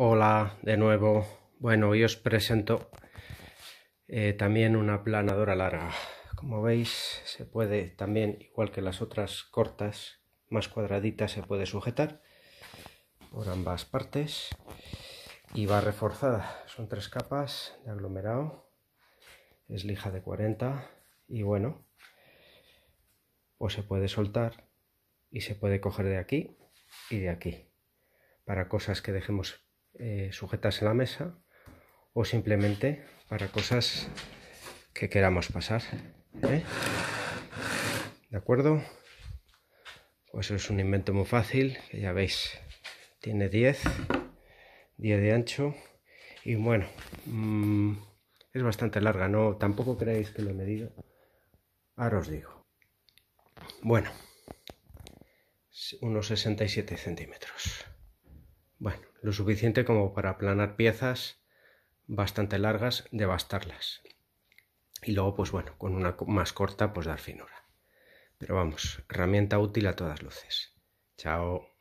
Hola de nuevo. Bueno, hoy os presento eh, también una planadora larga. Como veis, se puede también, igual que las otras cortas, más cuadraditas, se puede sujetar por ambas partes y va reforzada. Son tres capas de aglomerado, es lija de 40 y bueno, pues se puede soltar y se puede coger de aquí y de aquí para cosas que dejemos sujetarse eh, sujetas a la mesa o simplemente para cosas que queramos pasar. ¿eh? ¿De acuerdo? Pues es un invento muy fácil, que ya veis, tiene 10, 10 de ancho y bueno, mm, es bastante larga, no tampoco creéis que lo he medido. Ahora os digo. Bueno, unos 67 centímetros. Bueno, lo suficiente como para aplanar piezas bastante largas, devastarlas. Y luego, pues bueno, con una más corta, pues dar finura. Pero vamos, herramienta útil a todas luces. Chao.